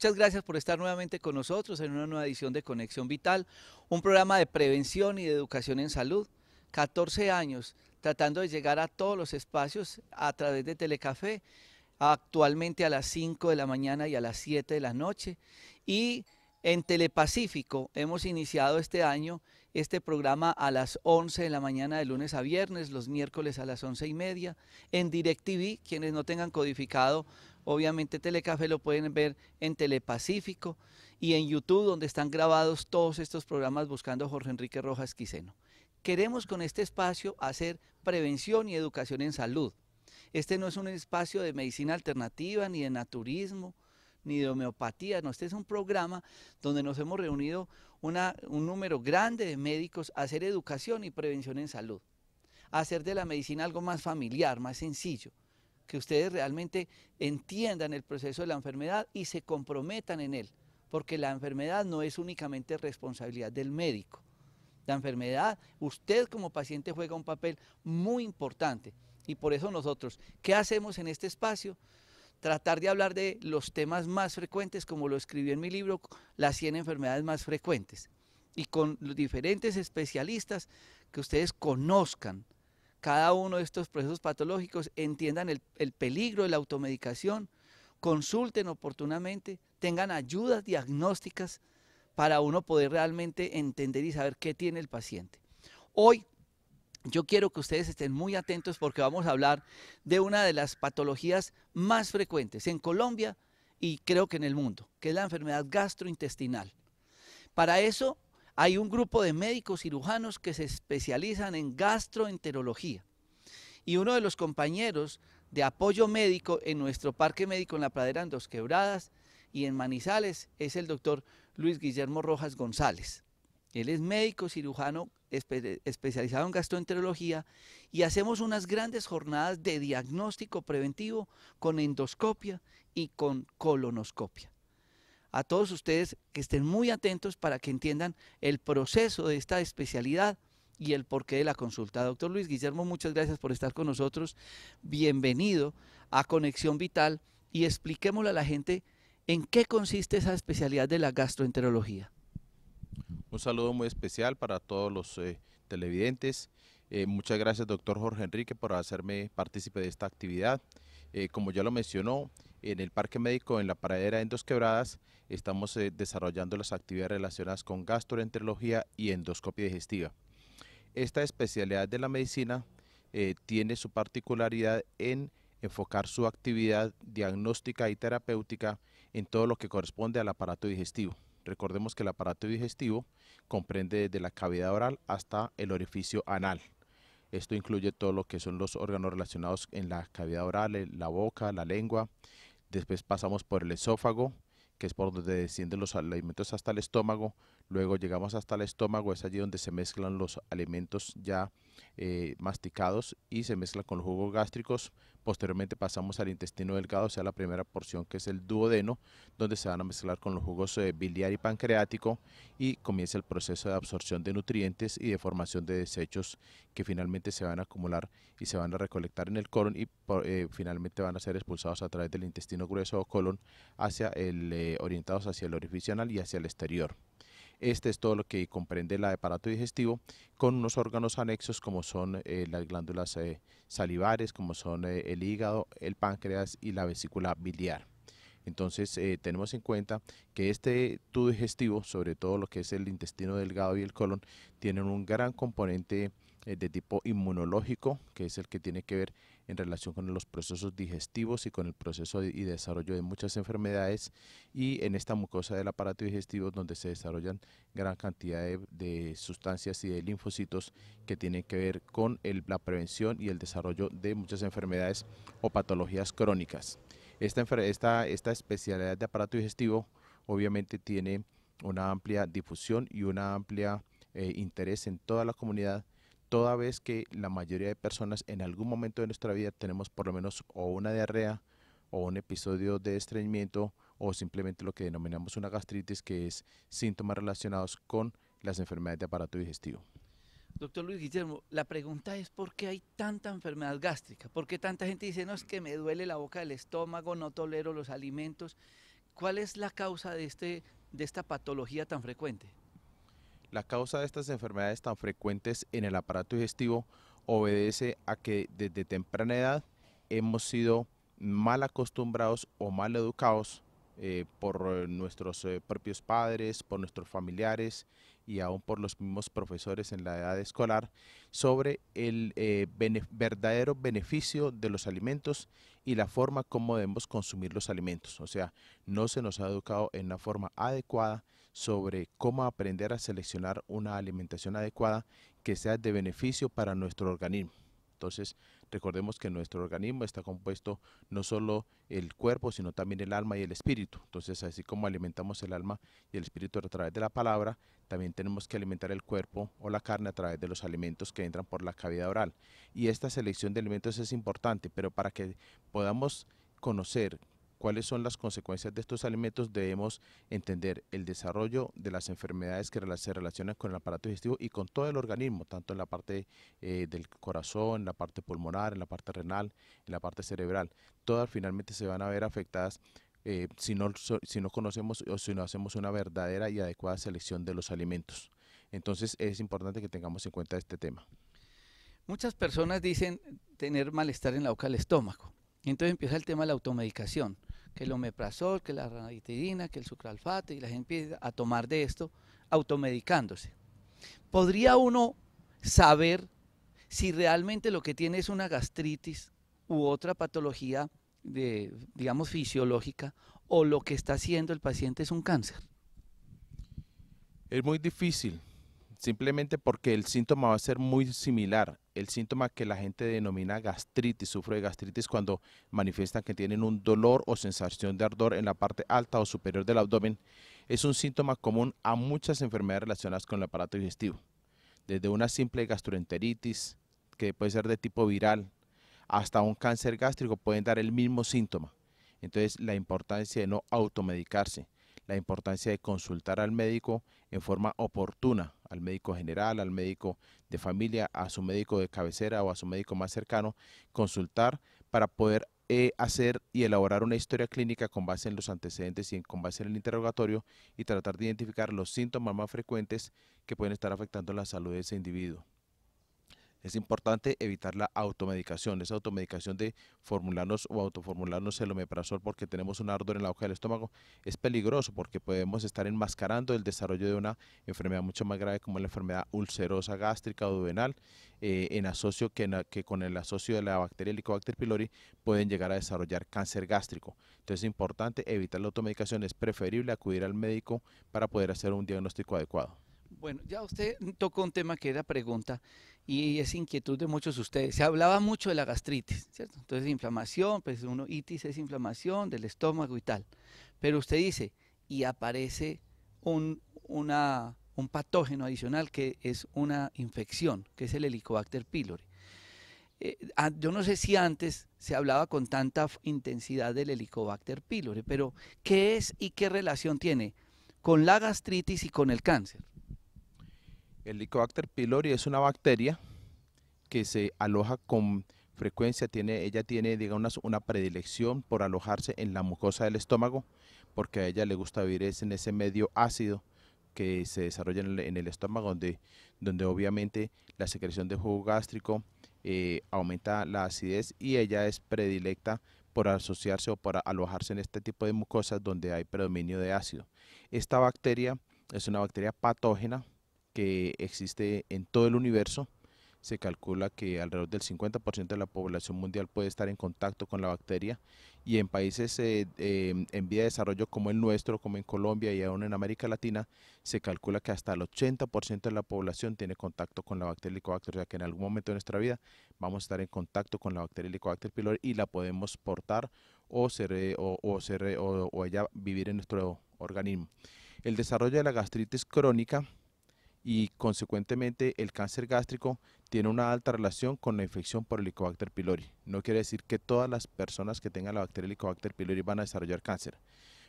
Muchas gracias por estar nuevamente con nosotros en una nueva edición de Conexión Vital, un programa de prevención y de educación en salud. 14 años tratando de llegar a todos los espacios a través de Telecafé, actualmente a las 5 de la mañana y a las 7 de la noche. Y en Telepacífico hemos iniciado este año este programa a las 11 de la mañana de lunes a viernes, los miércoles a las 11 y media. En DirecTV, quienes no tengan codificado Obviamente Telecafé lo pueden ver en Telepacífico y en YouTube donde están grabados todos estos programas buscando a Jorge Enrique Rojas Quiseno. Queremos con este espacio hacer prevención y educación en salud. Este no es un espacio de medicina alternativa ni de naturismo, ni de homeopatía, no, este es un programa donde nos hemos reunido un número grande de médicos a hacer educación y prevención en salud, a hacer de la medicina algo más familiar, más sencillo, que ustedes realmente entiendan el proceso de la enfermedad y se comprometan en él, porque la enfermedad no es únicamente responsabilidad del médico. La enfermedad, usted como paciente juega un papel muy importante y por eso nosotros, ¿qué hacemos en este espacio? Tratar de hablar de los temas más frecuentes, como lo escribió en mi libro, las 100 enfermedades más frecuentes, y con los diferentes especialistas que ustedes conozcan cada uno de estos procesos patológicos, entiendan el, peligro de la automedicación, consulten oportunamente, tengan ayudas diagnósticas para uno poder realmente entender y saber qué tiene el paciente. Hoy yo quiero que ustedes estén muy atentos porque vamos a hablar de una de las patologías más frecuentes en Colombia y creo que en el mundo, que es la enfermedad gastrointestinal. Para eso hay un grupo de médicos cirujanos que se especializan en gastroenterología. Y uno de los compañeros de apoyo médico en nuestro parque médico en la pradera en Dos Quebradas y en Manizales es el doctor Luis Guillermo Rojas González. Él es médico cirujano especializado en gastroenterología y hacemos unas grandes jornadas de diagnóstico preventivo con endoscopia y con colonoscopia a todos ustedes que estén muy atentos para que entiendan el proceso de esta especialidad y el porqué de la consulta. Doctor Luis Guillermo, muchas gracias por estar con nosotros. Bienvenido a Conexión Vital y expliquémosle a la gente en qué consiste esa especialidad de la gastroenterología. Un saludo muy especial para todos los eh, televidentes. Eh, muchas gracias, doctor Jorge Enrique, por hacerme partícipe de esta actividad. Eh, como ya lo mencionó, en el Parque Médico, en la Paradera, en Dos Quebradas, estamos eh, desarrollando las actividades relacionadas con gastroenterología y endoscopia digestiva. Esta especialidad de la medicina eh, tiene su particularidad en enfocar su actividad diagnóstica y terapéutica en todo lo que corresponde al aparato digestivo. Recordemos que el aparato digestivo comprende desde la cavidad oral hasta el orificio anal. Esto incluye todo lo que son los órganos relacionados en la cavidad oral, la boca, la lengua. Después pasamos por el esófago, que es por donde descienden los alimentos hasta el estómago. Luego llegamos hasta el estómago, es allí donde se mezclan los alimentos ya eh, masticados y se mezclan con los jugos gástricos. Posteriormente pasamos al intestino delgado, o sea, la primera porción que es el duodeno, donde se van a mezclar con los jugos eh, biliar y pancreático y comienza el proceso de absorción de nutrientes y de formación de desechos que finalmente se van a acumular y se van a recolectar en el colon y eh, finalmente van a ser expulsados a través del intestino grueso o colon hacia el, orientados hacia el orificio anal y hacia el exterior. Este es todo lo que comprende el aparato digestivo con unos órganos anexos como son eh, las glándulas eh, salivares, como son eh, el hígado, el páncreas y la vesícula biliar. Entonces tenemos en cuenta que este tubo digestivo, sobre todo lo que es el intestino delgado y el colon, tienen un gran componente de tipo inmunológico, que es el que tiene que ver en relación con los procesos digestivos y con el proceso y desarrollo de muchas enfermedades y en esta mucosa del aparato digestivo donde se desarrollan gran cantidad de, sustancias y de linfocitos que tienen que ver con la prevención y el desarrollo de muchas enfermedades o patologías crónicas. Esta, esta, especialidad de aparato digestivo obviamente tiene una amplia difusión y una amplia eh, interés en toda la comunidad toda vez que la mayoría de personas en algún momento de nuestra vida tenemos por lo menos o una diarrea o un episodio de estreñimiento o simplemente lo que denominamos una gastritis, que es síntomas relacionados con las enfermedades de aparato digestivo. Doctor Luis Guillermo, la pregunta es por qué hay tanta enfermedad gástrica, por qué tanta gente dice, no es que me duele la boca del estómago, no tolero los alimentos. ¿Cuál es la causa de, este, de esta patología tan frecuente? La causa de estas enfermedades tan frecuentes en el aparato digestivo obedece a que desde temprana edad hemos sido mal acostumbrados o mal educados eh, por nuestros eh, propios padres, por nuestros familiares y aún por los mismos profesores en la edad escolar sobre el eh, verdadero beneficio de los alimentos y la forma como debemos consumir los alimentos. O sea, no se nos ha educado en la forma adecuada sobre cómo aprender a seleccionar una alimentación adecuada que sea de beneficio para nuestro organismo. Entonces, Recordemos que nuestro organismo está compuesto no solo el cuerpo, sino también el alma y el espíritu. Entonces, así como alimentamos el alma y el espíritu a través de la palabra, también tenemos que alimentar el cuerpo o la carne a través de los alimentos que entran por la cavidad oral. Y esta selección de alimentos es importante, pero para que podamos conocer cuáles son las consecuencias de estos alimentos, debemos entender el desarrollo de las enfermedades que se relacionan con el aparato digestivo y con todo el organismo, tanto en la parte eh, del corazón, en la parte pulmonar, en la parte renal, en la parte cerebral. Todas finalmente se van a ver afectadas eh, si, no, si no conocemos o si no hacemos una verdadera y adecuada selección de los alimentos. Entonces es importante que tengamos en cuenta este tema. Muchas personas dicen tener malestar en la boca del estómago. Entonces empieza el tema de la automedicación que el omeprazol, que la ranitidina, que el sucralfate, y la gente empieza a tomar de esto automedicándose. ¿Podría uno saber si realmente lo que tiene es una gastritis u otra patología, de, digamos, fisiológica, o lo que está haciendo el paciente es un cáncer? Es muy difícil simplemente porque el síntoma va a ser muy similar. El síntoma que la gente denomina gastritis, sufre de gastritis cuando manifiestan que tienen un dolor o sensación de ardor en la parte alta o superior del abdomen, es un síntoma común a muchas enfermedades relacionadas con el aparato digestivo. Desde una simple gastroenteritis, que puede ser de tipo viral, hasta un cáncer gástrico pueden dar el mismo síntoma. Entonces, la importancia de no automedicarse la importancia de consultar al médico en forma oportuna, al médico general, al médico de familia, a su médico de cabecera o a su médico más cercano, consultar para poder eh, hacer y elaborar una historia clínica con base en los antecedentes y con base en el interrogatorio y tratar de identificar los síntomas más frecuentes que pueden estar afectando la salud de ese individuo es importante evitar la automedicación, esa automedicación de formularnos o autoformularnos el omeprazol porque tenemos un ardor en la hoja del estómago es peligroso porque podemos estar enmascarando el desarrollo de una enfermedad mucho más grave como la enfermedad ulcerosa gástrica o duodenal eh, en asocio que, que, con el asocio de la bacteria Helicobacter pylori pueden llegar a desarrollar cáncer gástrico. Entonces es importante evitar la automedicación, es preferible acudir al médico para poder hacer un diagnóstico adecuado. Bueno, ya usted tocó un tema que era pregunta y es inquietud de muchos de ustedes. Se hablaba mucho de la gastritis, ¿cierto? Entonces, inflamación, pues uno, itis es inflamación del estómago y tal. Pero usted dice, y aparece un, patógeno adicional que es una infección, que es el Helicobacter pylori. Eh, ah, yo no sé si antes se hablaba con tanta intensidad del Helicobacter pylori, pero ¿qué es y qué relación tiene con la gastritis y con el cáncer? El Helicobacter pylori es una bacteria que se aloja con frecuencia, tiene, ella tiene una predilección por alojarse en la mucosa del estómago, porque a ella le gusta vivir en ese medio ácido que se desarrolla en el, estómago, donde, donde obviamente la secreción de jugo gástrico eh, aumenta la acidez y ella es predilecta por asociarse o para alojarse en este tipo de mucosas donde hay predominio de ácido. Esta bacteria es una bacteria patógena que existe en todo el universo. Se calcula que alrededor del 50% de la población mundial puede estar en contacto con la bacteria y en países eh, em, en vía de desarrollo como el nuestro, como en Colombia y aún en América Latina, se calcula que hasta el 80% de la población tiene contacto con la bacteria Helicobacter, o sea que en algún momento de nuestra vida vamos a estar en contacto con la bacteria Helicobacter pylori y la podemos portar o, ser, eh, eh, o, o ella vivir en nuestro organismo. El desarrollo de la gastritis crónica y consecuentemente el cáncer gástrico tiene una alta relación con la infección por Helicobacter pylori. No quiere decir que todas las personas que tengan la bacteria Helicobacter pylori van a desarrollar cáncer,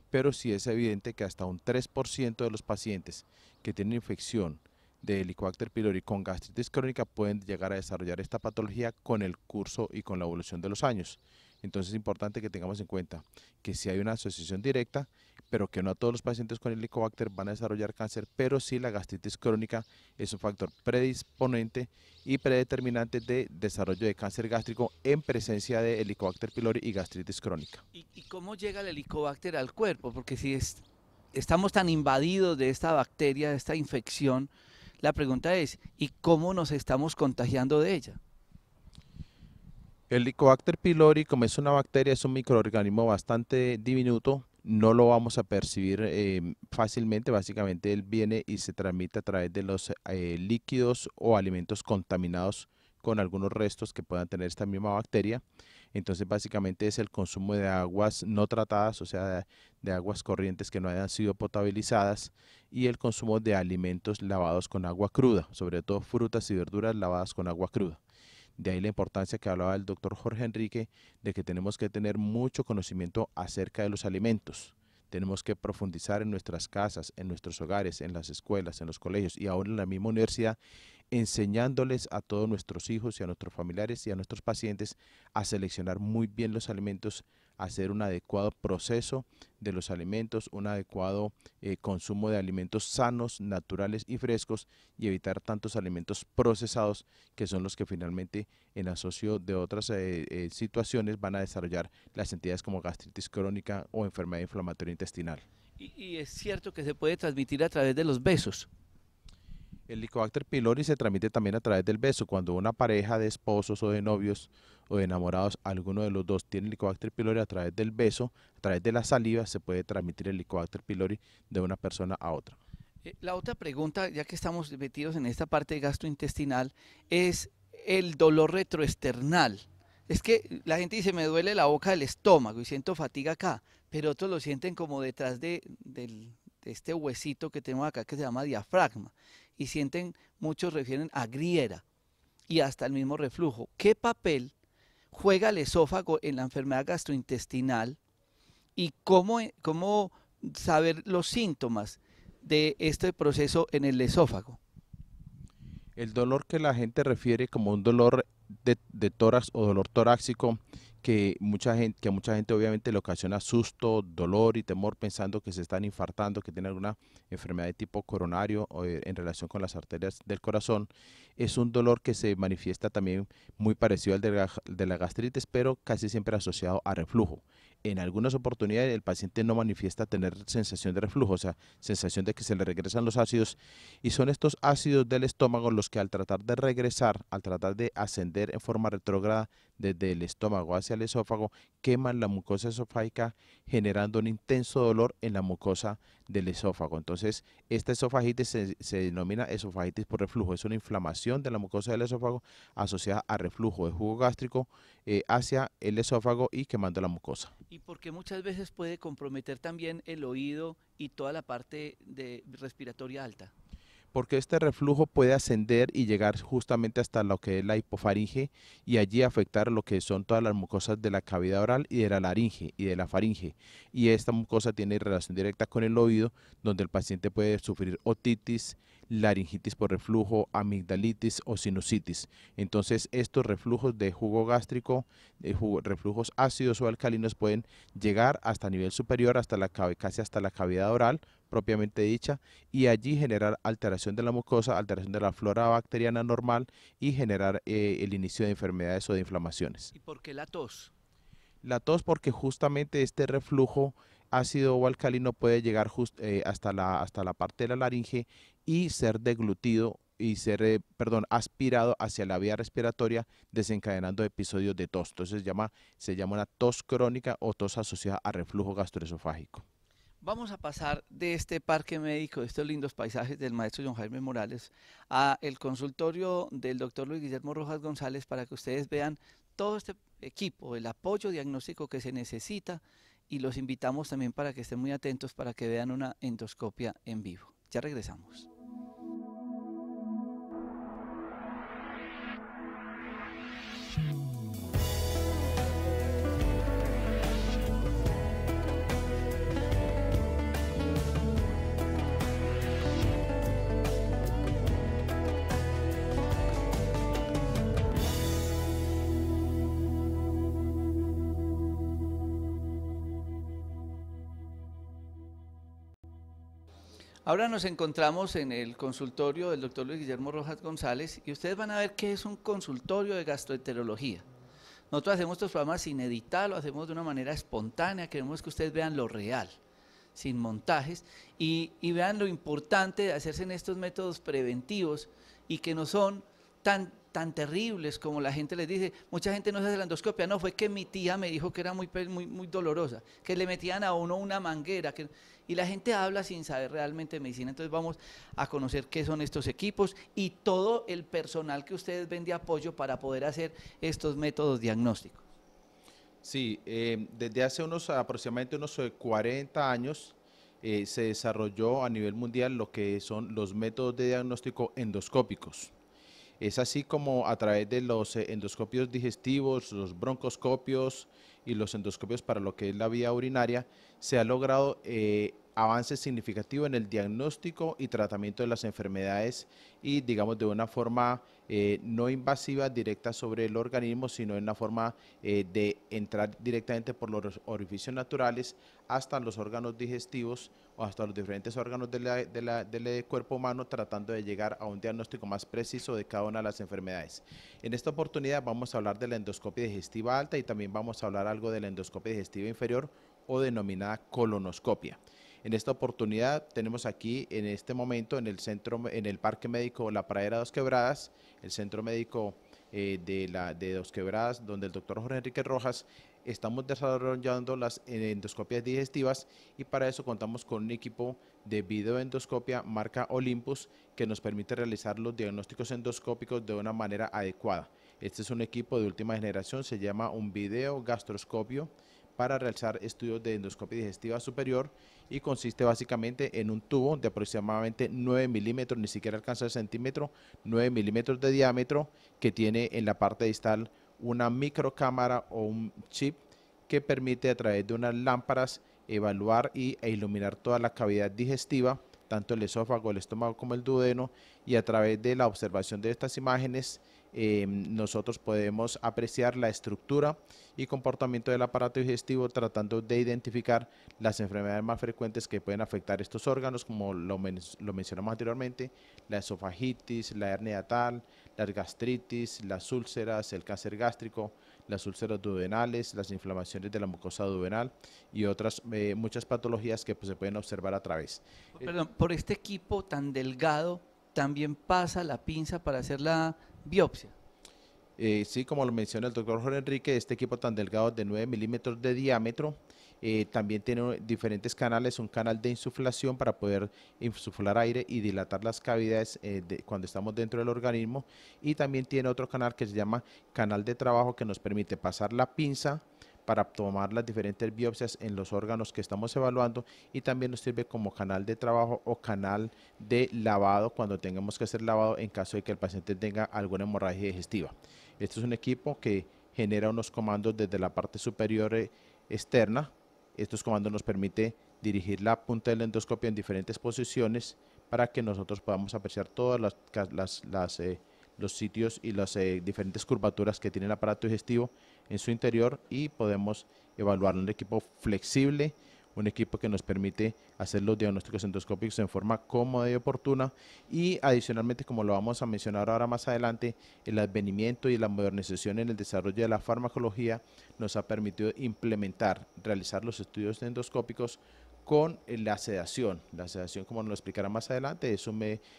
pero sí es evidente que hasta un 3% de los pacientes que tienen infección de Helicobacter pylori con gastritis crónica pueden llegar a desarrollar esta patología con el curso y con la evolución de los años. Entonces es importante que tengamos en cuenta que si hay una asociación directa pero que no a todos los pacientes con helicobacter van a desarrollar cáncer, pero sí la gastritis crónica es un factor predisponente y predeterminante de desarrollo de cáncer gástrico en presencia de helicobacter pylori y gastritis crónica. ¿Y, cómo llega el helicobacter al cuerpo? Porque si estamos tan invadidos de esta bacteria, de esta infección, la pregunta es, ¿y cómo nos estamos contagiando de ella? El Helicobacter pylori, como es una bacteria, es un microorganismo bastante diminuto, no lo vamos a percibir em, fácilmente. Básicamente él viene y se transmite a través de los eh, líquidos o alimentos contaminados con algunos restos que puedan tener esta misma bacteria. Entonces básicamente es el consumo de aguas no tratadas, o sea, de aguas corrientes que no hayan sido potabilizadas y el consumo de alimentos lavados con agua cruda, sobre todo frutas y verduras lavadas con agua cruda. De ahí la importancia que hablaba el doctor Jorge Enrique de que tenemos que tener mucho conocimiento acerca de los alimentos. Tenemos que profundizar en nuestras casas, en nuestros hogares, en las escuelas, en los colegios y ahora en la misma universidad, enseñándoles a todos nuestros hijos y a nuestros familiares y a nuestros pacientes a seleccionar muy bien los alimentos hacer un adecuado proceso de los alimentos, un adecuado eh, consumo de alimentos sanos, naturales y frescos y evitar tantos alimentos procesados que son los que finalmente en asocio de otras eh, eh, situaciones van a desarrollar las entidades como gastritis crónica o enfermedad inflamatoria intestinal. y es cierto que se puede transmitir a través de los besos. El Licobacter pylori se transmite también a través del beso. Cuando una pareja de esposos o de novios o de enamorados, alguno de los dos tiene licobacter pylori a través del beso, a través de la saliva se puede transmitir el licobacter pylori de una persona a otra. Eh, la otra pregunta, ya que estamos metidos en esta parte gastrointestinal, es el dolor retroesternal. Es que la gente dice, me duele la boca del estómago y siento fatiga acá, pero otros lo sienten como detrás de, de este huesito que tengo acá que se llama diafragma y sienten, muchos refieren a griera y hasta el mismo reflujo. ¿Qué papel juega el esófago en la enfermedad gastrointestinal y cómo, cómo saber los síntomas de este proceso en el esófago? El dolor que la gente refiere como un dolor de, de tórax o dolor torácico que mucha gente que a mucha gente obviamente le ocasiona susto, dolor y temor pensando que se están infartando, que tienen alguna enfermedad de tipo coronario o eh, en relación con las arterias del corazón, es un dolor que se manifiesta también muy parecido al de la, de la gastritis, pero casi siempre asociado a reflujo. En algunas oportunidades el paciente no manifiesta tener sensación de reflujo, o sea, sensación de que se le regresan los ácidos y son estos ácidos del estómago los que al tratar de regresar, al tratar de ascender en forma retrógrada, desde el estómago hacia el esófago queman la mucosa esofágica generando un intenso dolor en la mucosa del esófago. Entonces, esta esofagitis se, denomina esofagitis por reflujo. Es una inflamación de la mucosa del esófago asociada a reflujo de jugo gástrico eh, hacia el esófago y quemando la mucosa. Y porque muchas veces puede comprometer también el oído y toda la parte de respiratoria alta porque este reflujo puede ascender y llegar justamente hasta lo que es la hipofaringe y allí afectar lo que son todas las mucosas de la cavidad oral y de la laringe y de la faringe. Y esta mucosa tiene relación directa con el oído, donde el paciente puede sufrir otitis, laringitis por reflujo, amigdalitis o sinusitis. Entonces, estos reflujos de jugo gástrico, reflujos ácidos o alcalinos pueden llegar hasta nivel superior, hasta la, casi hasta la cavidad oral, propiamente dicha y allí generar alteración de la mucosa, alteración de la flora bacteriana normal y generar eh, el inicio de enfermedades o de inflamaciones. ¿Y por qué la tos? La tos porque justamente este reflujo ácido o alcalino puede llegar eh, hasta, la, hasta la parte de la laringe y ser deglutido y ser, eh, perdón, aspirado hacia la vía respiratoria desencadenando episodios de tos. Entonces llama, se llama una tos crónica o tos asociada a reflujo gastroesofágico. Vamos a pasar de este parque médico, de estos lindos paisajes del maestro John Jaime Morales, a el consultorio del doctor Luis Guillermo Rojas González para que ustedes vean todo este equipo, el apoyo diagnóstico que se necesita y los invitamos también para que estén muy atentos para que vean una endoscopia en vivo. Ya regresamos. Ahora nos encontramos en el consultorio del doctor Luis Guillermo Rojas González y ustedes van a ver qué es un consultorio de gastroenterología. Nosotros hacemos estos programas sin editar, lo hacemos de una manera espontánea, queremos que ustedes vean lo real, sin montajes, y, vean lo importante de hacerse en estos métodos preventivos y que no son tan, tan terribles como la gente les dice. Mucha gente no se hace la endoscopia, no, fue que mi tía me dijo que era muy, muy, muy dolorosa, que le metían a uno una manguera. Que, y la gente habla sin saber realmente medicina. Entonces vamos a conocer qué son estos equipos y todo el personal que ustedes ven de apoyo para poder hacer estos métodos diagnósticos. Sí, eh, desde hace unos aproximadamente unos 40 eh, años eh, se desarrolló a nivel mundial lo que son los métodos de diagnóstico endoscópicos. Es así como a través de los endoscopios digestivos, los broncoscopios, y los endoscopios para lo que es la vía urinaria, se ha logrado eh, avances significativos en el diagnóstico y tratamiento de las enfermedades y digamos de una forma eh, no invasiva directa sobre el organismo, sino en una forma eh, de entrar directamente por los orificios naturales hasta los órganos digestivos o hasta los diferentes órganos del cuerpo humano tratando de llegar a un diagnóstico más preciso de cada una de las enfermedades. En esta oportunidad vamos a hablar de la endoscopia digestiva alta y también vamos a hablar algo de la endoscopia digestiva inferior o denominada colonoscopia. En esta oportunidad tenemos aquí en este momento en el centro, en el Parque Médico La Pradera Dos Quebradas, el Centro Médico eh, de, la, de Dos Quebradas, donde el doctor Jorge Enrique Rojas estamos desarrollando las endoscopias digestivas y para eso contamos con un equipo de videoendoscopia marca Olympus que nos permite realizar los diagnósticos endoscópicos de una manera adecuada. Este es un equipo de última generación, se llama un video gastroscopio para realizar estudios de endoscopia digestiva superior y consiste básicamente en un tubo de aproximadamente 9 milímetros, ni siquiera alcanza el centímetro, 9 milímetros de diámetro que tiene en la parte distal una microcámara o un chip que permite a través de unas lámparas evaluar y, e iluminar toda la cavidad digestiva, tanto el esófago, el estómago como el duodeno y a través de la observación de estas imágenes eh, nosotros podemos apreciar la estructura y comportamiento del aparato digestivo tratando de identificar las enfermedades más frecuentes que pueden afectar estos órganos, como lo, mencionamos anteriormente, la esofagitis, la hernia tal, la gastritis, las úlceras, el cáncer gástrico, las úlceras duodenales, las inflamaciones de la mucosa duodenal y otras eh, muchas patologías que pues, se pueden observar a través. Perdón, por este equipo tan delgado, también pasa la pinza para hacer la biopsia. Eh, sí, como lo menciona el doctor Jorge Enrique, este equipo tan delgado de 9 milímetros de diámetro eh, también tiene diferentes canales, un canal de insuflación para poder insuflar aire y dilatar las cavidades eh, cuando estamos dentro del organismo. Y también tiene otro canal que se llama canal de trabajo que nos permite pasar la pinza para tomar las diferentes biopsias en los órganos que estamos evaluando y también nos sirve como canal de trabajo o canal de lavado cuando tengamos que hacer lavado en caso de que el paciente tenga alguna hemorragia digestiva. Este es un equipo que genera unos comandos desde la parte superior eh, externa. Estos comandos nos permite dirigir la punta del endoscopio en diferentes posiciones para que nosotros podamos apreciar todas las, eh, los sitios y las eh, diferentes curvaturas que tiene el aparato digestivo en su interior y podemos evaluar un equipo flexible, un equipo que nos permite hacer los diagnósticos endoscópicos en forma cómoda y oportuna y adicionalmente, como lo vamos a mencionar ahora más adelante, el advenimiento y la modernización en el desarrollo de la farmacología nos ha permitido implementar, realizar los estudios endoscópicos con eh, la sedación. La sedación, como nos explicará más adelante, eso,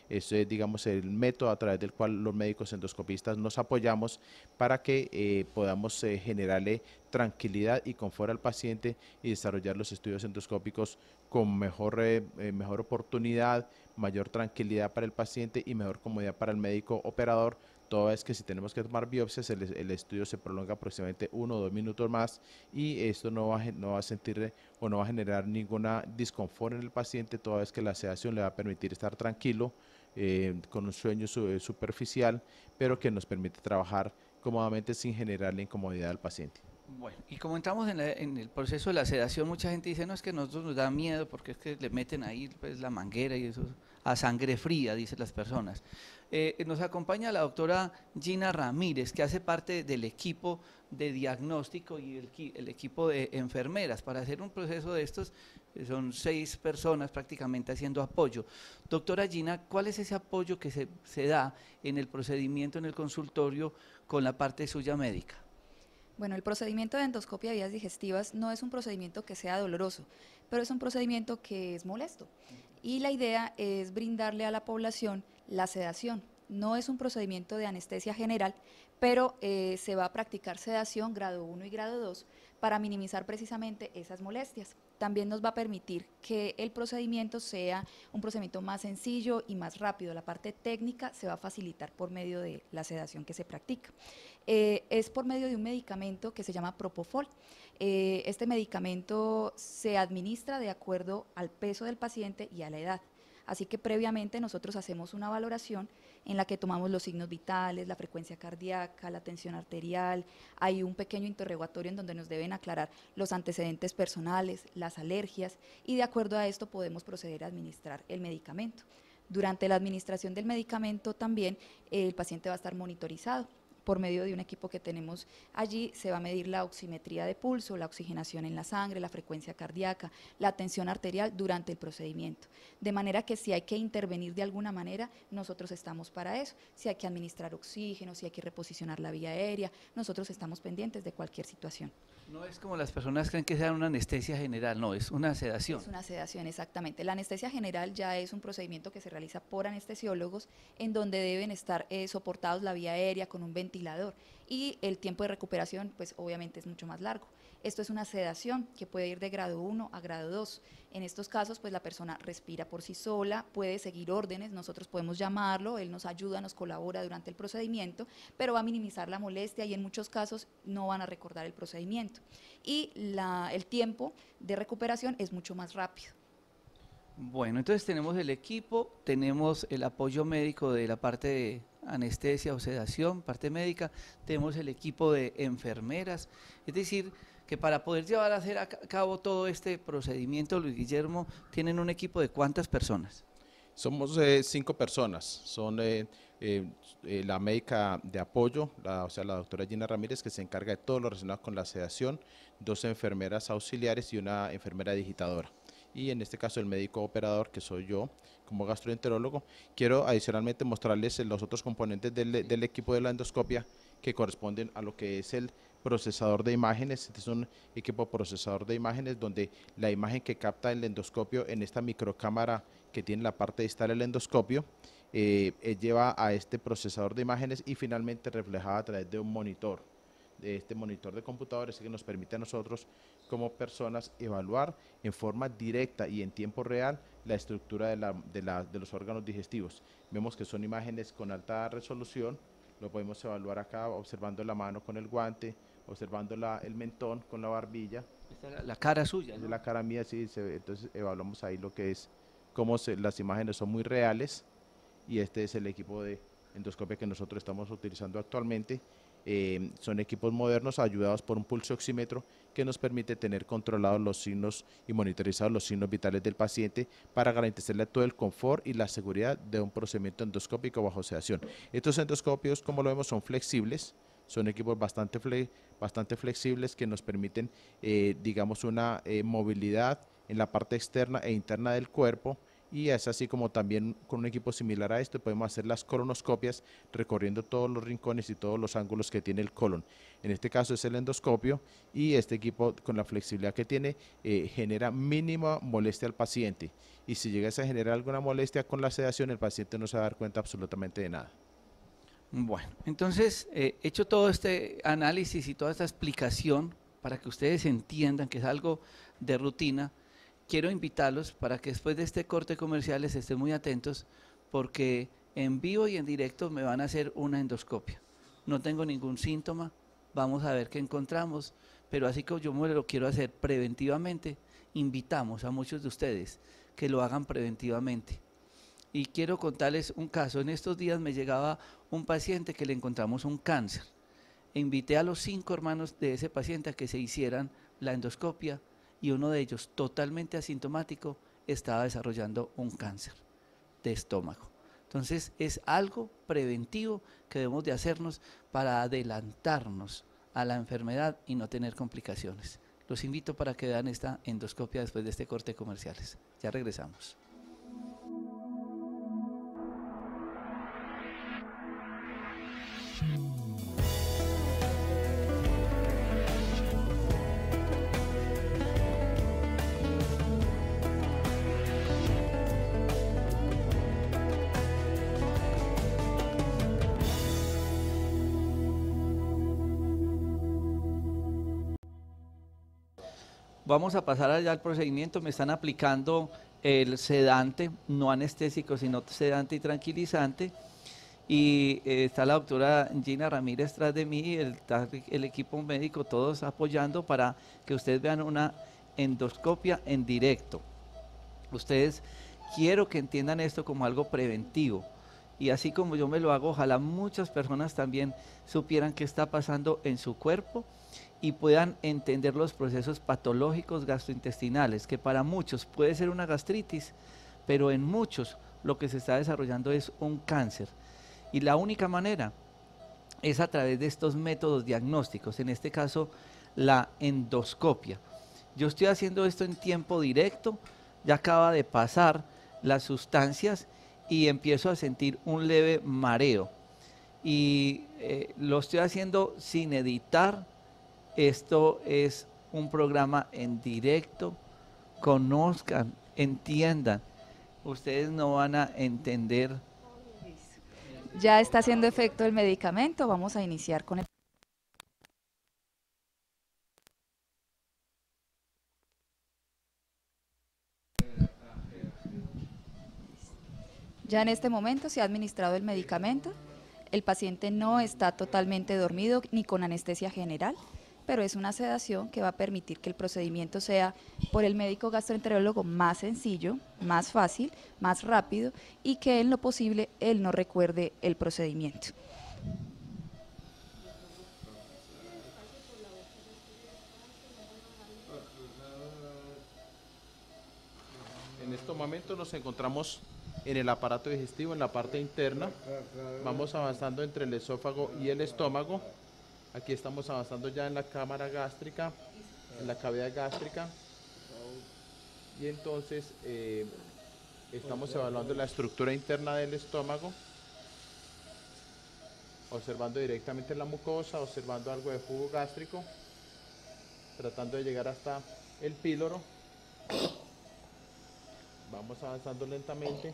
es, eh, digamos, el método a través del cual los médicos endoscopistas nos apoyamos para que eh, podamos generarle tranquilidad y confort al paciente y desarrollar los estudios endoscópicos con mejor, mejor oportunidad, mayor tranquilidad para el paciente y mejor comodidad para el médico operador Toda vez que si tenemos que tomar biopsias, el, estudio se prolonga aproximadamente uno o dos minutos más y esto no va, no va a sentir o no va a generar ninguna disconfort en el paciente, toda vez que la sedación le va a permitir estar tranquilo, eh, con un sueño eh, superficial, pero que nos permite trabajar cómodamente sin generarle incomodidad al paciente. Bueno, y como en, en, el proceso de la sedación, mucha gente dice, no, es que nosotros nos da miedo porque es que le meten ahí pues, la manguera y eso a sangre fría, dicen las personas. Eh, nos acompaña la doctora Gina Ramírez, que hace parte del equipo de diagnóstico y el, equipo de enfermeras. Para hacer un proceso de estos, eh, son seis personas prácticamente haciendo apoyo. Doctora Gina, ¿cuál es ese apoyo que se, se da en el procedimiento en el consultorio con la parte suya médica? Bueno, el procedimiento de endoscopia de vías digestivas no es un procedimiento que sea doloroso, pero es un procedimiento que es molesto. Y la idea es brindarle a la población la sedación. No es un procedimiento de anestesia general, pero eh, se va a practicar sedación grado 1 y grado 2 para minimizar precisamente esas molestias. También nos va a permitir que el procedimiento sea un procedimiento más sencillo y más rápido. La parte técnica se va a facilitar por medio de la sedación que se practica. Eh, es por medio de un medicamento que se llama Propofol. Eh, este medicamento se administra de acuerdo al peso del paciente y a la edad. Así que previamente nosotros hacemos una valoración en la que tomamos los signos vitales, la frecuencia cardíaca, la tensión arterial. Hay un pequeño interrogatorio en donde nos deben aclarar los antecedentes personales, las alergias y de acuerdo a esto podemos proceder a administrar el medicamento. Durante la administración del medicamento también el paciente va a estar monitorizado por medio de un equipo que tenemos allí, se va a medir la oximetría de pulso, la oxigenación en la sangre, la frecuencia cardíaca, la tensión arterial durante el procedimiento. De manera que si hay que intervenir de alguna manera, nosotros estamos para eso. Si hay que administrar oxígeno, si hay que reposicionar la vía aérea, nosotros estamos pendientes de cualquier situación. No es como las personas creen que sea una anestesia general, no, es una sedación. Es una sedación, exactamente. La anestesia general ya es un procedimiento que se realiza por anestesiólogos en donde deben estar eh, soportados la vía aérea con un ventilador y el tiempo de recuperación pues obviamente es mucho más largo. Esto es una sedación que puede ir de grado 1 a grado 2. En estos casos, pues la persona respira por sí sola, puede seguir órdenes, nosotros podemos llamarlo, él nos ayuda, nos colabora durante el procedimiento, pero va a minimizar la molestia y en muchos casos no van a recordar el procedimiento. Y el tiempo de recuperación es mucho más rápido. Bueno, entonces tenemos el equipo, tenemos el apoyo médico de la parte de anestesia o sedación, parte médica, tenemos el equipo de enfermeras, es decir, que para poder llevar a hacer a cabo todo este procedimiento, Luis Guillermo, tienen un equipo de cuántas personas? Somos eh, cinco personas, son eh, eh, la médica de apoyo, o sea, la doctora Gina Ramírez, que se encarga de todo lo relacionado con la sedación, dos enfermeras auxiliares y una enfermera digitadora. Y en este caso el médico operador, que soy yo, como gastroenterólogo. Quiero adicionalmente mostrarles los otros componentes del equipo de la endoscopia que corresponden a lo que es el procesador de imágenes, este es un equipo procesador de imágenes donde la imagen que capta el endoscopio en esta microcámara que tiene la parte distal del endoscopio, eh, eh, lleva a este procesador de imágenes y finalmente reflejada a través de un monitor. De este monitor de computadores que nos permite a nosotros como personas evaluar en forma directa y en tiempo real la estructura de, la, de, la, de los órganos digestivos. Vemos que son imágenes con alta resolución, lo podemos evaluar acá observando la mano con el guante, observando el mentón con la barbilla. la, cara suya. la cara mía, sí, se, entonces evaluamos ahí lo que es, cómo las imágenes son muy reales y este es el equipo de endoscopia que nosotros estamos utilizando actualmente. Eh, son equipos modernos ayudados por un pulso oxímetro que nos permite tener controlados los signos y monitorizados los signos vitales del paciente para garantizarle todo el confort y la seguridad de un procedimiento endoscópico bajo sedación. Estos endoscopios, como lo vemos, son flexibles, son equipos bastante, bastante flexibles que nos permiten, eh, digamos, una eh, movilidad en la parte externa e interna del cuerpo. Y es así como también con un equipo similar a este podemos hacer las colonoscopias recorriendo todos los rincones y todos los ángulos que tiene el colon. En este caso es el endoscopio y este equipo con la flexibilidad que tiene eh, genera mínima molestia al paciente. Y si llegas a generar alguna molestia con la sedación, el paciente no se va a dar cuenta absolutamente de nada. Bueno, entonces, eh, hecho todo este análisis y toda esta explicación para que ustedes entiendan que es algo de rutina, quiero invitarlos para que después de este corte comercial estén muy atentos porque en vivo y en directo me van a hacer una endoscopia. No tengo ningún síntoma, vamos a ver qué encontramos, pero así como yo lo quiero hacer preventivamente, invitamos a muchos de ustedes que lo hagan preventivamente y quiero contarles un caso. En estos días me llegaba un paciente que le encontramos un cáncer. Invité a los cinco hermanos de ese paciente a que se hicieran la endoscopia y uno de ellos, totalmente asintomático, estaba desarrollando un cáncer de estómago. Entonces es algo preventivo que debemos de hacernos para adelantarnos a la enfermedad y no tener complicaciones. Los invito para que vean esta endoscopia después de este corte comerciales. Ya regresamos. vamos a pasar allá al procedimiento, me están aplicando el sedante, no anestésico, sino sedante y tranquilizante. Y eh, está la doctora Gina Ramírez tras de mí, el, el equipo médico, todos apoyando para que ustedes vean una endoscopia en directo. Ustedes quiero que entiendan esto como algo preventivo. Y así como yo me lo hago, ojalá muchas personas también supieran qué está pasando en su cuerpo y puedan entender los procesos patológicos gastrointestinales, que para muchos puede ser una gastritis, pero en muchos lo que se está desarrollando es un cáncer. Y la única manera es a través de estos métodos diagnósticos, en este caso la endoscopia. Yo estoy haciendo esto en tiempo directo, ya acaba de pasar las sustancias y empiezo a sentir un leve mareo. Y eh, lo estoy haciendo sin editar, esto es un programa en directo. Conozcan, entiendan. Ustedes no van a entender. Ya está haciendo efecto el medicamento. Vamos a iniciar con el... Ya en este momento se ha administrado el medicamento. El paciente no está totalmente dormido ni con anestesia general pero es una sedación que va a permitir que el procedimiento sea por el médico gastroenterólogo más sencillo, más fácil, más rápido y que en lo posible él no recuerde el procedimiento. En estos momentos nos encontramos en el aparato digestivo, en la parte interna. Vamos avanzando entre el esófago y el estómago. Aquí estamos avanzando ya en la cámara gástrica, en la cavidad gástrica. Y entonces eh, estamos evaluando la estructura interna del estómago, observando directamente la mucosa, observando algo de jugo gástrico, tratando de llegar hasta el píloro. Vamos avanzando lentamente.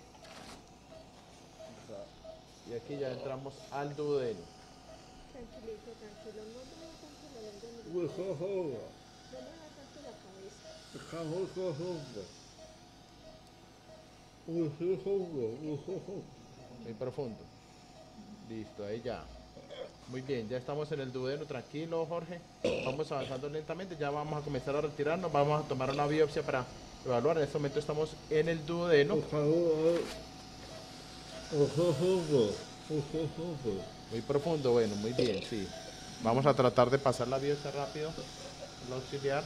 Y aquí ya entramos al duodeno tranquilito, tranquilo, no la No la cabeza. Muy profundo. Listo, ahí ya. Muy bien, ya estamos en el duodeno, tranquilo Jorge. Vamos avanzando lentamente, ya vamos a comenzar a retirarnos, vamos a tomar una biopsia para evaluar. En este momento estamos en el duodeno. Muy profundo, bueno, muy bien, sí. Vamos a tratar de pasar la biopsia rápido. El auxiliar.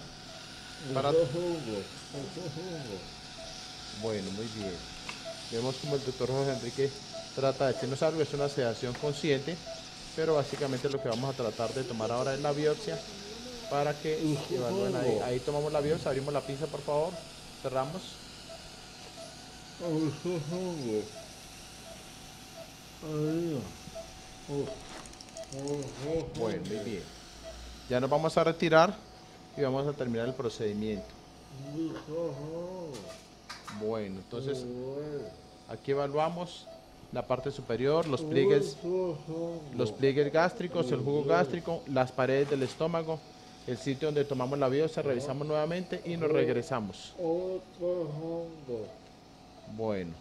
Para... Bueno, muy bien. Vemos como el doctor José Enrique trata de decirnos algo. Es una sedación consciente. Pero básicamente lo que vamos a tratar de tomar ahora es la biopsia. Para que ahí. Ahí tomamos la biopsia. Abrimos la pinza, por favor. Cerramos. Bueno, muy bien. Ya nos vamos a retirar y vamos a terminar el procedimiento. Bueno, entonces aquí evaluamos la parte superior, los pliegues, los pliegues gástricos, el jugo gástrico, las paredes del estómago, el sitio donde tomamos la biopsia, revisamos nuevamente y nos regresamos. Bueno.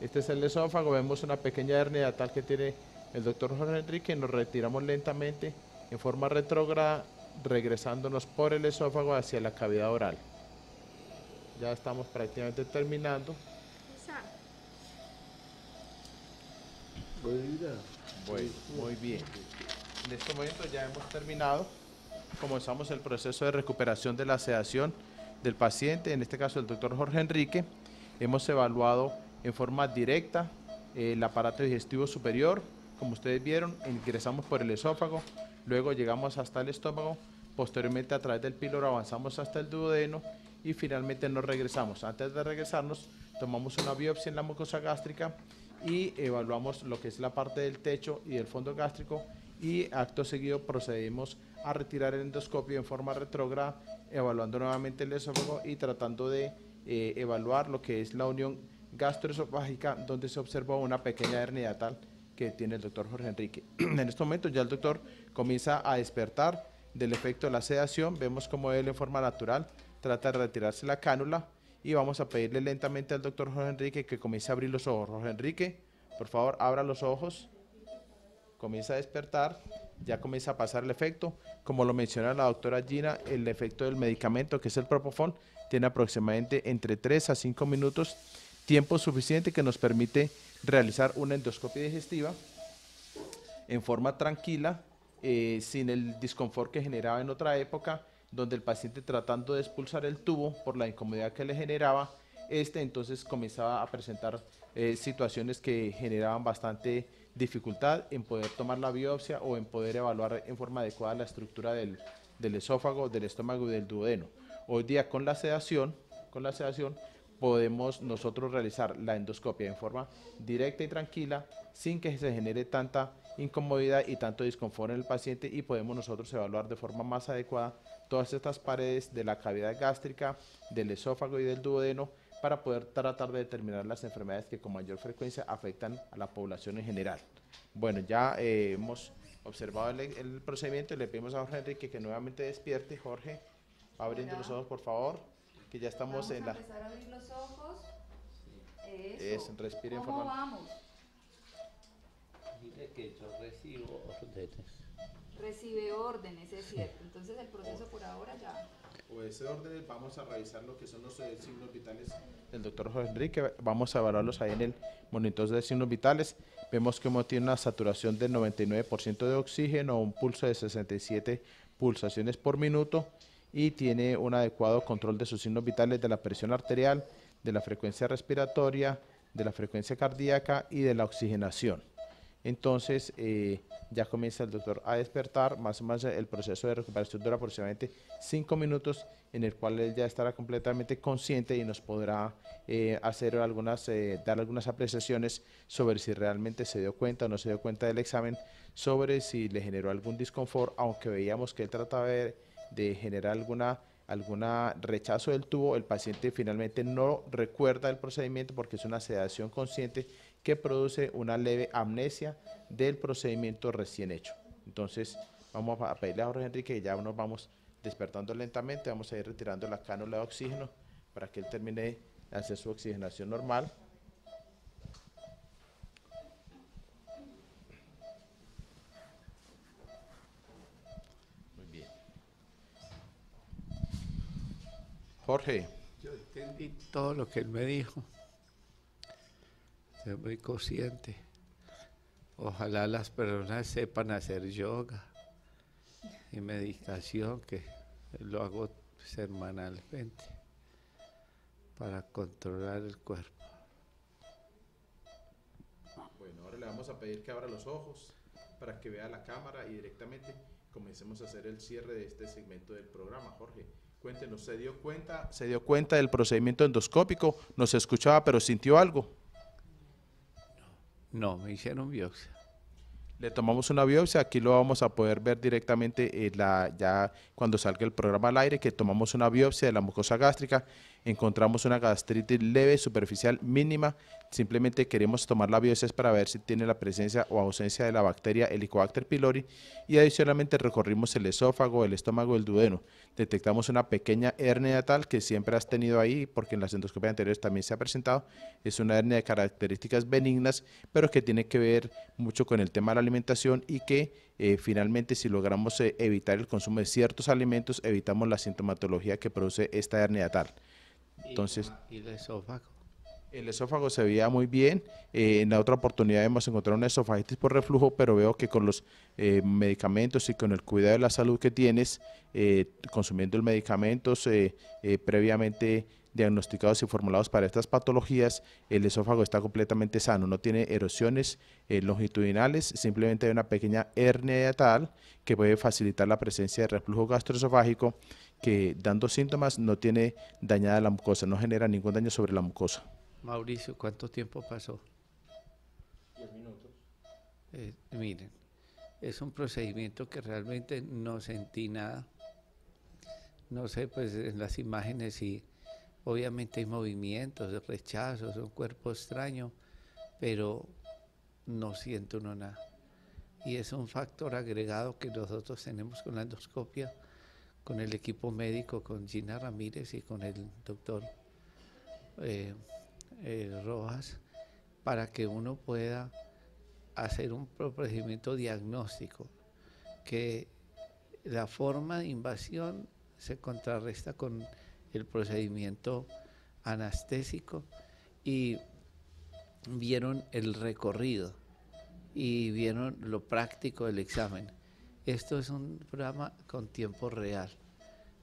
Este es el esófago, vemos una pequeña hernia tal que tiene el doctor Jorge Enrique, nos retiramos lentamente en forma retrógrada, regresándonos por el esófago hacia la cavidad oral. Ya estamos prácticamente terminando. Muy, muy bien. En este momento ya hemos terminado. Comenzamos el proceso de recuperación de la sedación del paciente, en este caso el doctor Jorge Enrique. Hemos evaluado en forma directa eh, el aparato digestivo superior. Como ustedes vieron, ingresamos por el esófago, luego llegamos hasta el estómago, posteriormente a través del píloro avanzamos hasta el duodeno y finalmente nos regresamos. Antes de regresarnos, tomamos una biopsia en la mucosa gástrica y evaluamos lo que es la parte del techo y del fondo gástrico y acto seguido procedimos a retirar el endoscopio en forma retrógrada, evaluando nuevamente el esófago y tratando de eh, evaluar lo que es la unión gastroesofágica donde se observó una pequeña hernia tal que tiene el doctor Jorge Enrique. en este momento ya el doctor comienza a despertar del efecto de la sedación, vemos como él en forma natural trata de retirarse la cánula y vamos a pedirle lentamente al doctor Jorge Enrique que comience a abrir los ojos. Jorge Enrique, por favor, abra los ojos, comienza a despertar, ya comienza a pasar el efecto. Como lo menciona la doctora Gina, el efecto del medicamento que es el Propofol tiene aproximadamente entre 3 a 5 minutos tiempo suficiente que nos permite realizar una endoscopia digestiva en forma tranquila, eh, sin el disconfort que generaba en otra época, donde el paciente tratando de expulsar el tubo por la incomodidad que le generaba, este entonces comenzaba a presentar eh, situaciones que generaban bastante dificultad en poder tomar la biopsia o en poder evaluar en forma adecuada la estructura del, del esófago, del estómago y del duodeno. Hoy día con la sedación, con la sedación podemos nosotros realizar la endoscopia en forma directa y tranquila sin que se genere tanta incomodidad y tanto disconfort en el paciente y podemos nosotros evaluar de forma más adecuada todas estas paredes de la cavidad gástrica, del esófago y del duodeno para poder tratar de determinar las enfermedades que con mayor frecuencia afectan a la población en general. Bueno, ya eh, hemos observado el, procedimiento y le pedimos a Jorge Enrique que nuevamente despierte. Jorge, abriendo los ojos, por favor que ya estamos vamos en a la... Empezar a abrir los ojos. Eso. respire ¿Cómo vamos? Dile que yo recibo órdenes. Recibe órdenes, es cierto. Entonces el proceso por ahora ya. ese orden vamos a revisar lo que son los eh, signos vitales. del doctor José Enrique, vamos a evaluarlos ahí en el monitor de signos vitales. Vemos que uno tiene una saturación del 99% de oxígeno, un pulso de 67 pulsaciones por minuto y tiene un adecuado control de sus signos vitales de la presión arterial, de la frecuencia respiratoria, de la frecuencia cardíaca y de la oxigenación. Entonces eh, ya comienza el doctor a despertar, más o menos el proceso de recuperación dura aproximadamente 5 minutos, en el cual él ya estará completamente consciente y nos podrá eh, hacer algunas, eh, dar algunas apreciaciones sobre si realmente se dio cuenta o no se dio cuenta del examen, sobre si le generó algún disconfort, aunque veíamos que él trataba de de generar alguna algún rechazo del tubo, el paciente finalmente no recuerda el procedimiento porque es una sedación consciente que produce una leve amnesia del procedimiento recién hecho. Entonces, vamos a pedirle a Jorge Enrique que ya nos vamos despertando lentamente, vamos a ir retirando la cánula de oxígeno para que él termine de hacer su oxigenación normal. Jorge. Yo entendí todo lo que él me dijo. Soy muy consciente. Ojalá las personas sepan hacer yoga y meditación, que lo hago semanalmente para controlar el cuerpo. Bueno, ahora le vamos a pedir que abra los ojos para que vea la cámara y directamente comencemos a hacer el cierre de este segmento del programa, Jorge. Cuéntenos, ¿se dio cuenta, se dio cuenta del procedimiento endoscópico? ¿Nos escuchaba, pero sintió algo? No, me dijeron biopsia. Le tomamos una biopsia, aquí lo vamos a poder ver directamente eh, la, ya cuando salga el programa al aire, que tomamos una biopsia de la mucosa gástrica, encontramos una gastritis leve, superficial, mínima, simplemente queremos tomar la biopsia para ver si tiene la presencia o ausencia de la bacteria Helicobacter pylori y adicionalmente recorrimos el esófago, el estómago, el duodeno detectamos una pequeña hernia tal que siempre has tenido ahí, porque en las endoscopias anteriores también se ha presentado. Es una hernia de características benignas, pero que tiene que ver mucho con el tema de la alimentación y que eh, finalmente si logramos eh, evitar el consumo de ciertos alimentos, evitamos la sintomatología que produce esta hernia tal. Entonces, ¿Y el esófago se veía muy bien. Eh, en la otra oportunidad hemos encontrado una esofagitis por reflujo, pero veo que con los eh, medicamentos y con el cuidado de la salud que tienes, eh, consumiendo los medicamentos previamente diagnosticados y formulados para estas patologías, el esófago está completamente sano, no tiene erosiones longitudinales, simplemente hay una pequeña hernia hiatal que puede facilitar la presencia de reflujo gastroesofágico que dando síntomas no tiene dañada la mucosa, no genera ningún daño sobre la mucosa. Mauricio, ¿cuánto tiempo pasó? Diez minutos. Eh, miren, es un procedimiento que realmente no sentí nada. No sé, pues en las imágenes sí, obviamente hay movimientos, rechazos, un cuerpo extraño, pero no siento uno nada. Y es un factor agregado que nosotros tenemos con la endoscopia, con el equipo médico, con Gina Ramírez y con el doctor eh, eh, Rojas para que uno pueda hacer un procedimiento diagnóstico, que la forma de invasión se contrarresta con el procedimiento anestésico y vieron el recorrido y vieron lo práctico del examen. Esto es un programa con tiempo real.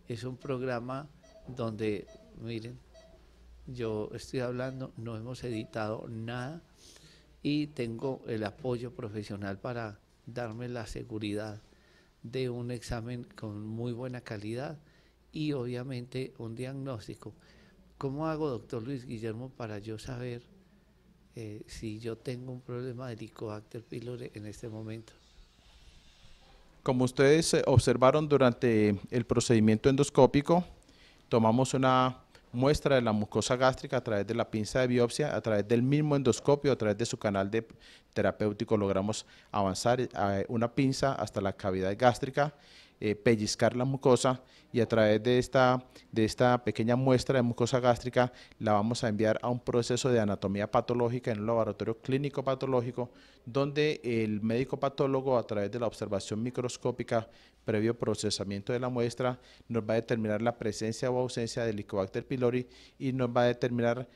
Es un programa donde, miren, yo estoy hablando, no hemos editado nada y tengo el apoyo profesional para darme la seguridad de un examen con muy buena calidad y obviamente un diagnóstico. ¿Cómo hago, doctor Luis Guillermo, para yo saber eh, si yo tengo un problema de Helicobacter pylori en este momento? Como ustedes eh, observaron durante el procedimiento endoscópico, tomamos una muestra de la mucosa gástrica a través de la pinza de biopsia, a través del mismo endoscopio, a través de su canal de terapéutico logramos avanzar eh, una pinza hasta la cavidad gástrica eh, pellizcar la mucosa y a través de esta, de esta pequeña muestra de mucosa gástrica la vamos a enviar a un proceso de anatomía patológica en un laboratorio clínico patológico donde el médico patólogo a través de la observación microscópica previo procesamiento de la muestra nos va a determinar la presencia o ausencia del Helicobacter pylori y nos va a determinar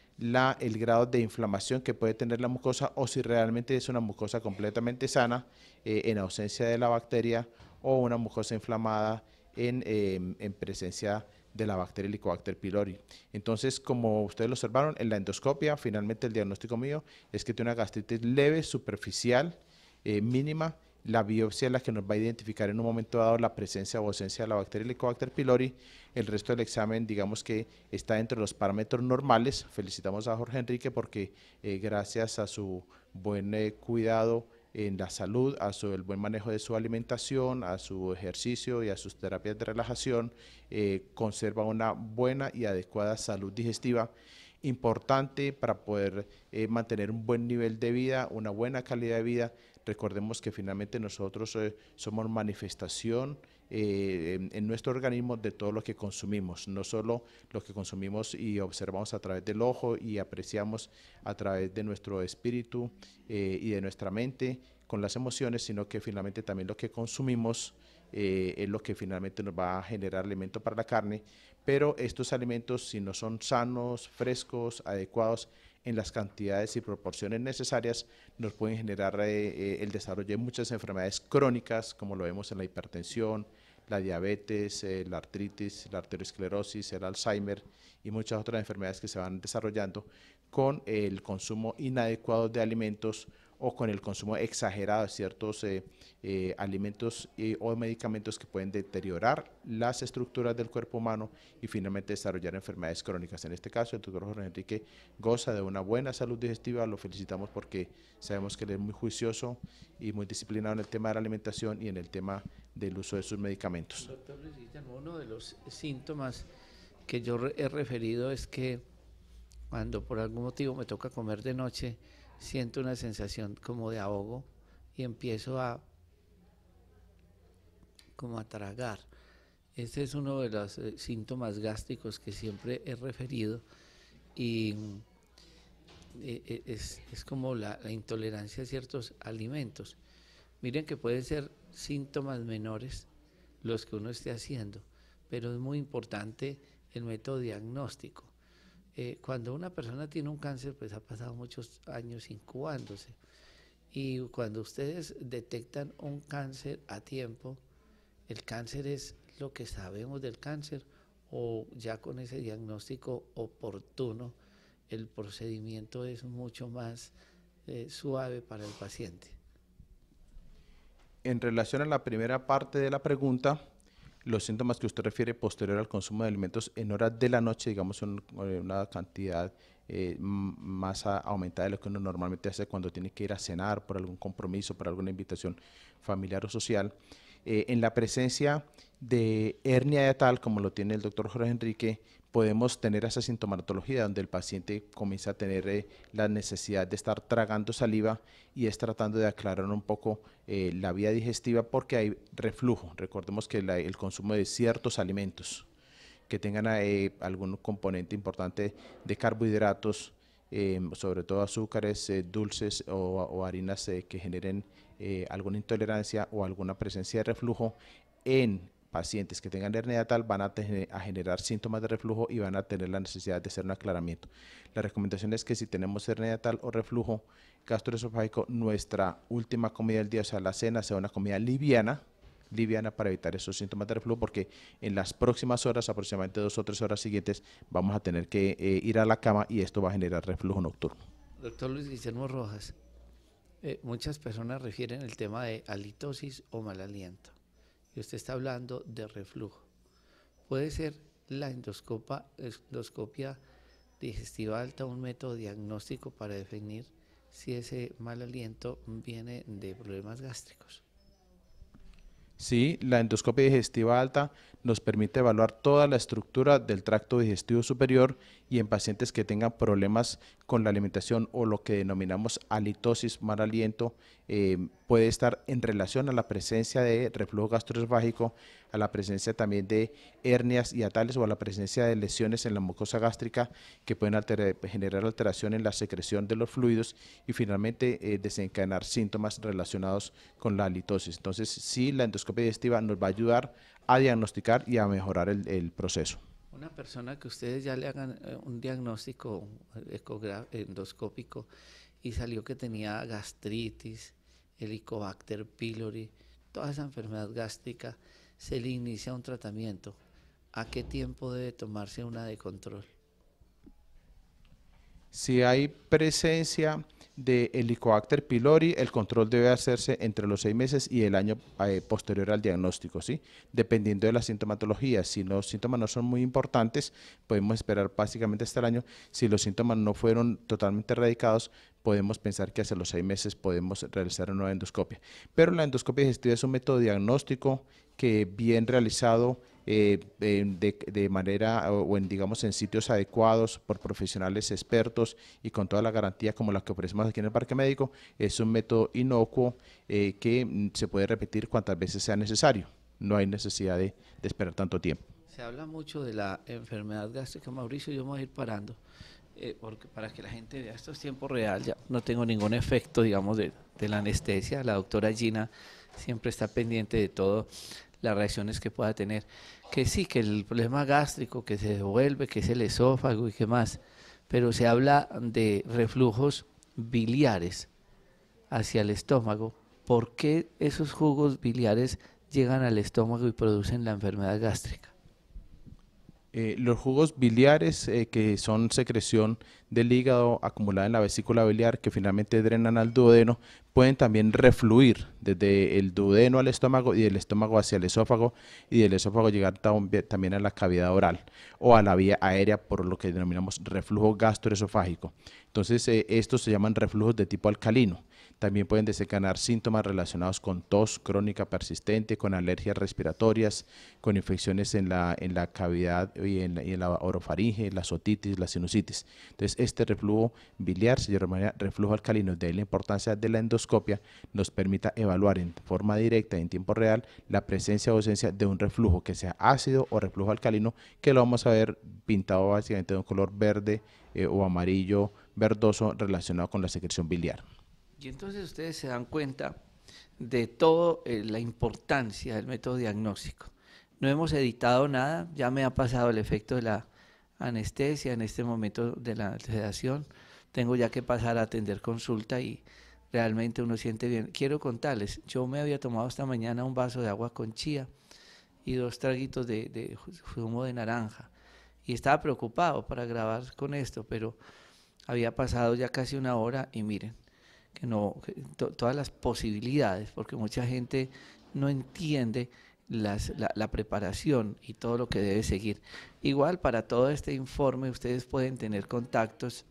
el grado de inflamación que puede tener la mucosa o si realmente es una mucosa completamente sana eh, en ausencia de la bacteria o una mucosa inflamada em, en, presencia de la bacteria Helicobacter pylori. Entonces, como ustedes lo observaron en la endoscopia, finalmente el diagnóstico mío es que tiene una gastritis leve, superficial, eh, mínima. La biopsia es la que nos va a identificar en un momento dado la presencia o ausencia de la bacteria Helicobacter pylori. El resto del examen, digamos que está dentro de los parámetros normales. Felicitamos a Jorge Enrique porque eh, gracias a su buen eh, cuidado en la salud, a su, el buen manejo de su alimentación, a su ejercicio y a sus terapias de relajación, eh, conserva una buena y adecuada salud digestiva importante para poder eh, mantener un buen nivel de vida, una buena calidad de vida. Recordemos que finalmente nosotros eh, somos manifestación eh, en, nuestro organismo de todo lo que consumimos, no solo lo que consumimos y observamos a través del ojo y apreciamos a través de nuestro espíritu eh, y de nuestra mente con las emociones, sino que finalmente también lo que consumimos eh, es lo que finalmente nos va a generar alimento para la carne, pero estos alimentos si no son sanos, frescos, adecuados, en las cantidades y proporciones necesarias, nos pueden generar eh, eh, el desarrollo de muchas enfermedades crónicas, como lo vemos en la hipertensión, la diabetes, eh, la artritis, la arteriosclerosis, el Alzheimer y muchas otras enfermedades que se van desarrollando con el consumo inadecuado de alimentos, o con el consumo exagerado de ciertos eh, eh, alimentos eh, o medicamentos que pueden deteriorar las estructuras del cuerpo humano y finalmente desarrollar enfermedades crónicas. En este caso, el doctor Jorge Enrique goza de una buena salud digestiva, lo felicitamos porque sabemos que él es muy juicioso y muy disciplinado en el tema de la alimentación y en el tema del uso de sus medicamentos. Doctor uno de los síntomas que yo he referido es que cuando por algún motivo me toca comer de noche, siento una sensación como de ahogo y empiezo a como a tragar. Este es uno de los eh, síntomas gástricos que siempre he referido y eh, eh, es, como la, intolerancia a ciertos alimentos. Miren que pueden ser síntomas menores los que uno esté haciendo, pero es muy importante el método diagnóstico. Eh, cuando una persona tiene un cáncer, pues ha pasado muchos años incubándose. Y cuando ustedes detectan un cáncer a tiempo, el cáncer es lo que sabemos del cáncer o ya con ese diagnóstico oportuno, el procedimiento es mucho más eh, suave para el paciente. En relación a la primera parte de la pregunta, los síntomas que usted refiere posterior al consumo de alimentos en horas de la noche, digamos, son eh, una cantidad eh, más aumentada de lo que uno normalmente hace cuando tiene que ir a cenar por algún compromiso, por alguna invitación familiar o social. Eh, en la presencia de hernia de como lo tiene el doctor Jorge Enrique, podemos tener esa sintomatología donde el paciente comienza a tener eh, la necesidad de estar tragando saliva y es tratando de aclarar un poco eh, la vía digestiva porque hay reflujo. Recordemos que el consumo de ciertos alimentos que tengan eh, algún componente importante de carbohidratos, sobre todo azúcares, dulces o, harinas que generen alguna intolerancia o alguna presencia de reflujo en pacientes que tengan hernia tal van a, a, generar síntomas de reflujo y van a tener la necesidad de hacer un aclaramiento. La recomendación es que si tenemos hernia tal o reflujo gastroesofágico, nuestra última comida del día, o sea, la cena, sea una comida liviana, liviana para evitar esos síntomas de reflujo, porque en las próximas horas, aproximadamente dos o tres horas siguientes, vamos a tener que eh, ir a la cama y esto va a generar reflujo nocturno. Doctor Luis Guillermo Rojas, eh, muchas personas refieren el tema de halitosis o mal aliento y usted está hablando de reflujo. Puede ser la endoscopia digestiva alta un método diagnóstico para definir si ese mal aliento viene de problemas gástricos. ¿sí? La endoscopia digestiva alta nos permite evaluar toda la estructura del tracto digestivo superior y en pacientes que tengan problemas con la alimentación o lo que denominamos halitosis, mal aliento, eh, puede estar en relación a la presencia de reflujo gastroesofágico, a la presencia también de hernias y atales o a la presencia de lesiones en la mucosa gástrica que pueden eh, generar alteración en la secreción de los fluidos y finalmente eh, desencadenar síntomas relacionados con la halitosis. Entonces, sí, la endoscopia digestiva nos va a ayudar a diagnosticar y a mejorar el, proceso. Una persona que ustedes ya le hagan eh, un diagnóstico endoscópico y salió que tenía gastritis, helicobacter pylori, toda esa enfermedad gástrica, se le inicia un tratamiento, ¿a qué tiempo debe tomarse una de control? Si hay presencia de Helicobacter pylori, el control debe hacerse entre los seis meses y el año eh, posterior al diagnóstico, ¿sí? Dependiendo de la sintomatología, si los síntomas no son muy importantes, podemos esperar básicamente hasta el año. Si los síntomas no fueron totalmente erradicados, podemos pensar que hace los seis meses podemos realizar una nueva endoscopia. Pero la endoscopia digestiva es un método diagnóstico que bien realizado eh, de, manera o en, digamos, en sitios adecuados por profesionales expertos y con toda la garantía como la que ofrecemos aquí en el Parque Médico, es un método inocuo eh, que mm, se puede repetir cuantas veces sea necesario. No hay necesidad de, esperar tanto tiempo. Se habla mucho de la enfermedad gástrica, Mauricio, yo vamos voy a ir parando. Eh, porque para que la gente vea estos tiempos tiempo real, ya no tengo ningún efecto, digamos, de, de, la anestesia. La doctora Gina siempre está pendiente de todo las reacciones que pueda tener que sí, que el problema gástrico que se devuelve, que es el esófago y qué más, pero se habla de reflujos biliares hacia el estómago. ¿Por qué esos jugos biliares llegan al estómago y producen la enfermedad gástrica? Eh, los jugos biliares, eh, que son secreción del hígado acumulada en la vesícula biliar, que finalmente drenan al duodeno, pueden también refluir desde el duodeno al estómago y del estómago hacia el esófago y del esófago llegar también a la cavidad oral o a la vía aérea por lo que denominamos reflujo gastroesofágico. Entonces, eh, estos se llaman reflujos de tipo alcalino. También pueden desencadenar síntomas relacionados con tos crónica persistente, con alergias respiratorias, con infecciones en la, en la cavidad y en la, y en la orofaringe, la otitis, la sinusitis. Entonces, este reflujo biliar se llama reflujo alcalino. De la importancia de la endoscopia nos permita evaluar en forma directa, y en tiempo real, la presencia o ausencia de un reflujo, que sea ácido o reflujo alcalino, que lo vamos a ver pintado básicamente de un color verde eh, o amarillo verdoso relacionado con la secreción biliar. Y entonces ustedes se dan cuenta de toda eh, la importancia del método diagnóstico. No hemos editado nada, ya me ha pasado el efecto de la anestesia en este momento de la sedación. Tengo ya que pasar a atender consulta y realmente uno siente bien. Quiero contarles, yo me había tomado esta mañana un vaso de agua con chía y dos traguitos de, de zumo de naranja y estaba preocupado para grabar con esto, pero había pasado ya casi una hora y miren, que no, todas las posibilidades, porque mucha gente no entiende las, la, preparación y todo lo que debe seguir. Igual para todo este informe ustedes pueden tener contactos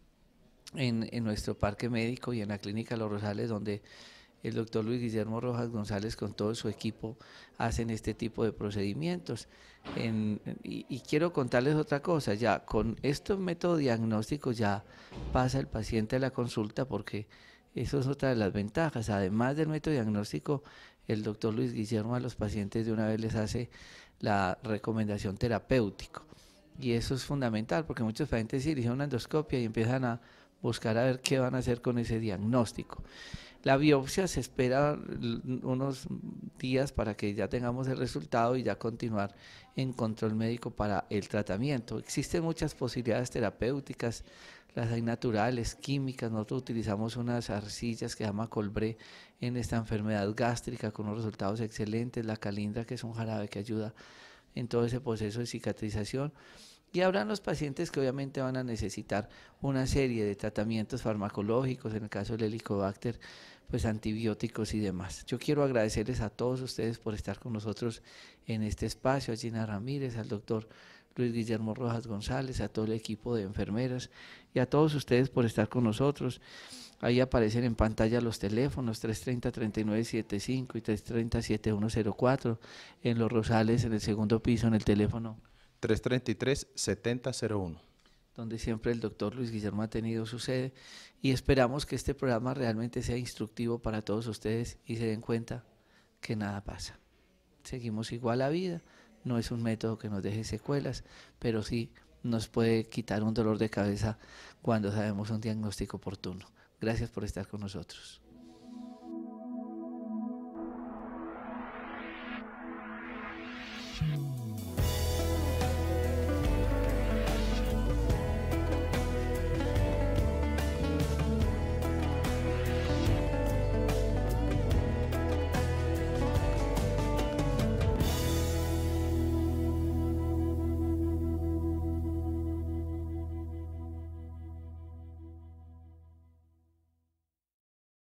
en, en nuestro parque médico y en la clínica Los Rosales, donde el doctor Luis Guillermo Rojas González con todo su equipo hacen este tipo de procedimientos. y, y, quiero contarles otra cosa, ya con estos métodos diagnósticos ya pasa el paciente a la consulta porque eso es otra de las ventajas. Además del método diagnóstico, el doctor Luis Guillermo a los pacientes de una vez les hace la recomendación terapéutico. Y eso es fundamental porque muchos pacientes se dirigen a una endoscopia y empiezan a buscar a ver qué van a hacer con ese diagnóstico. La biopsia se espera unos días para que ya tengamos el resultado y ya continuar en control médico para el tratamiento. Existen muchas posibilidades terapéuticas las hay naturales, químicas. Nosotros utilizamos unas arcillas que se llama Colbre en esta enfermedad gástrica con unos resultados excelentes. La calindra, que es un jarabe que ayuda en todo ese proceso de cicatrización. Y habrán los pacientes que obviamente van a necesitar una serie de tratamientos farmacológicos, en el caso del helicobacter, pues antibióticos y demás. Yo quiero agradecerles a todos ustedes por estar con nosotros en este espacio, a Gina Ramírez, al doctor Luis Guillermo Rojas González, a todo el equipo de enfermeras y a todos ustedes por estar con nosotros. Ahí aparecen en pantalla los teléfonos 330-3975 y 330-7104 en Los Rosales, en el segundo piso, en el teléfono 333-7001 donde siempre el doctor Luis Guillermo ha tenido su sede y esperamos que este programa realmente sea instructivo para todos ustedes y se den cuenta que nada pasa. Seguimos igual la vida no es un método que nos deje secuelas, pero sí nos puede quitar un dolor de cabeza cuando sabemos un diagnóstico oportuno. Gracias por estar con nosotros.